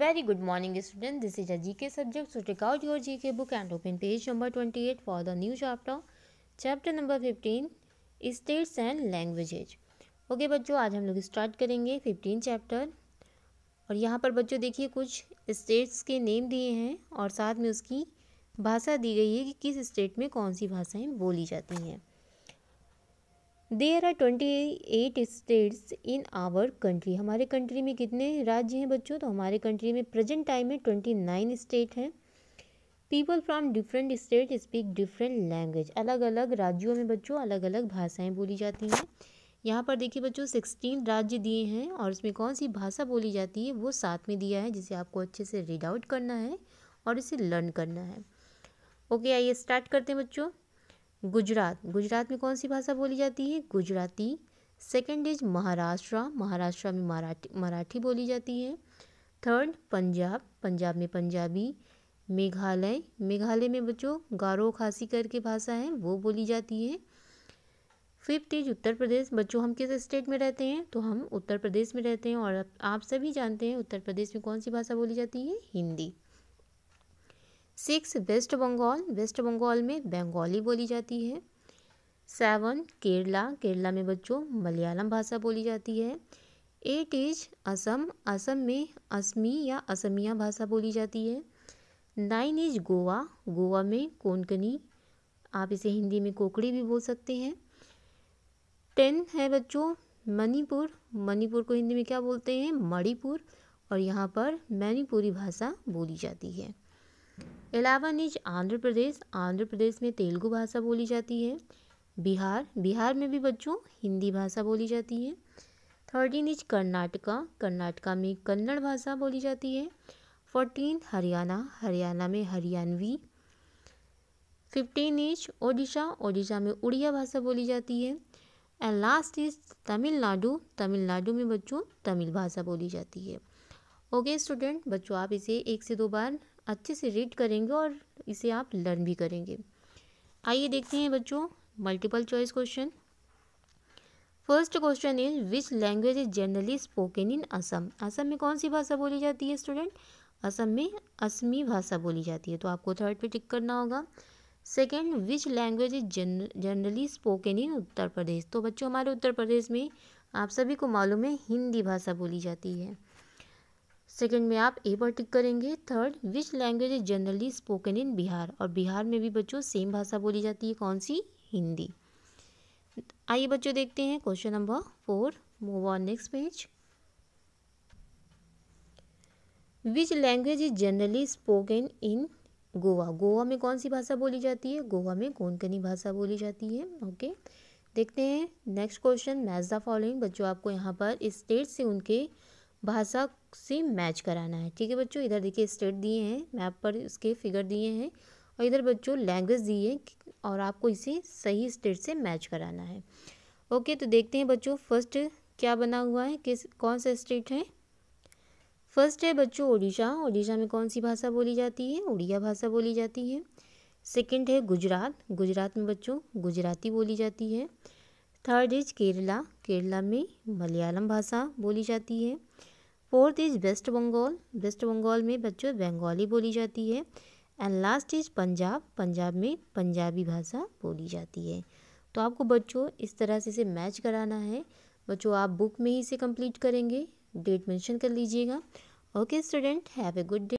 Very good morning students. This is a GK subject. So check out your GK book and open page number 28 for the new chapter. Chapter number 15 States and Languages. Okay okay, बच्चों आज हम लोग start करेंगे 15 chapter और यहाँ पर बच्चों देखिए कुछ स्टेट्स के नेम दिए हैं और साथ में उसकी भाषा दी गई है कि किस स्टेट में कौन सी भाषाएं बोली जाती हैं there are twenty eight states in our country हमारे कंट्री में कितने राज्य हैं बच्चों तो हमारे कंट्री में प्रेजेंट टाइम में ट्वेंटी नाइन स्टेट हैं people from different state speak different language अलग अलग राज्यों में बच्चों अलग अलग भाषाएं बोली जाती हैं यहाँ पर देखिए बच्चों सिक्सटीन राज्य दिए हैं और उसमें कौन सी भाषा बोली जाती है वो साथ में दिया है जिसे आपको अच्छे से रीड आउट करना है और इसे लर्न करना है ओके आइए स्टार्ट करते हैं बच्चों गुजरात गुजरात में कौन सी भाषा बोली जाती है गुजराती सेकेंड इज महाराष्ट्र महाराष्ट्र में मराठी मराठी बोली जाती है थर्ड पंजाब पंजाब में पंजाबी मेघालय मेघालय में बच्चों गारो खासी करके भाषा है वो बोली जाती है फिफ्थ इज उत्तर प्रदेश बच्चों हम किस स्टेट में रहते हैं तो हम उत्तर प्रदेश में रहते हैं और आप सभी जानते हैं उत्तर प्रदेश में कौन सी भाषा बोली जाती है हिंदी सिक्स वेस्ट बंगाल वेस्ट बंगाल में बंगाली बोली जाती है सेवन केरला केरला में बच्चों मलयालम भाषा बोली जाती है एट इज असम असम में असमी या असमिया भाषा बोली जाती है नाइन इज गोवा गोवा में कोंकणी आप इसे हिंदी में कोकड़ी भी बोल सकते हैं टेन है बच्चों मणिपुर मणिपुर को हिंदी में क्या बोलते हैं मणिपुर और यहाँ पर मणिपुरी भाषा बोली जाती है इलावन इज आंध्र प्रदेश आंध्र प्रदेश में तेलुगु भाषा बोली जाती है बिहार बिहार में भी बच्चों हिंदी भाषा बोली जाती है थर्टीन इज कर्नाटका कर्नाटका में कन्नड़ भाषा बोली जाती है फोर्टीन हरियाणा हरियाणा में हरियाणवी फिफ्टीन इज ओडिशा ओडिशा में उड़िया भाषा बोली जाती है and last is Tamil Nadu Tamil Nadu में बच्चों तमिल भाषा बोली जाती है ओके okay, स्टूडेंट बच्चों आप इसे एक से दो बार अच्छे से रीड करेंगे और इसे आप लर्न भी करेंगे आइए देखते हैं बच्चों multiple choice question first question is which language is generally spoken in Assam Assam में कौन सी भाषा बोली जाती है स्टूडेंट असम में असमी भाषा बोली जाती है तो आपको थर्ड पे टिक करना होगा second which language is generally spoken in Uttar Pradesh तो बच्चों हमारे उत्तर प्रदेश में आप सभी को मालूम है हिंदी भाषा बोली जाती है सेकेंड में आप ए पर टिक करेंगे third which language is generally spoken in Bihar और बिहार में भी बच्चों सेम भाषा बोली जाती है कौन सी हिंदी आइए बच्चों देखते हैं question number four move on next page which language is generally spoken in Goa Goa में कौन सी भाषा बोली जाती है गोवा में कनी भाषा बोली जाती है ओके okay? देखते हैं next question match the following बच्चों आपको यहाँ पर स्टेट से उनके भाषा से मैच कराना है ठीक है बच्चों इधर देखिए स्टेट दिए हैं मैप पर इसके फिगर दिए हैं और इधर बच्चों लैंग्वेज दी है और आपको इसे सही स्टेट से मैच कराना है ओके तो देखते हैं बच्चों फर्स्ट क्या बना हुआ है किस कौन सा स्टेट है फर्स्ट है बच्चों उड़ीसा उड़ीसा में कौन सी भाषा बोली जाती है उड़िया भाषा बोली जाती है सेकंड है गुजरात गुजरात में बच्चों गुजराती बोली जाती है थर्ड इज केरला केरला में मलयालम भाषा बोली जाती है फोर्थ इज़ वेस्ट बंगाल वेस्ट बंगाल में बच्चों बंगाली बोली जाती है and last is Punjab Punjab में पंजाबी भाषा बोली जाती है तो आपको बच्चों इस तरह से इसे मैच कराना है बच्चों आप बुक में ही इसे कंप्लीट करेंगे डेट मेंशन कर लीजिएगा okay student have a good day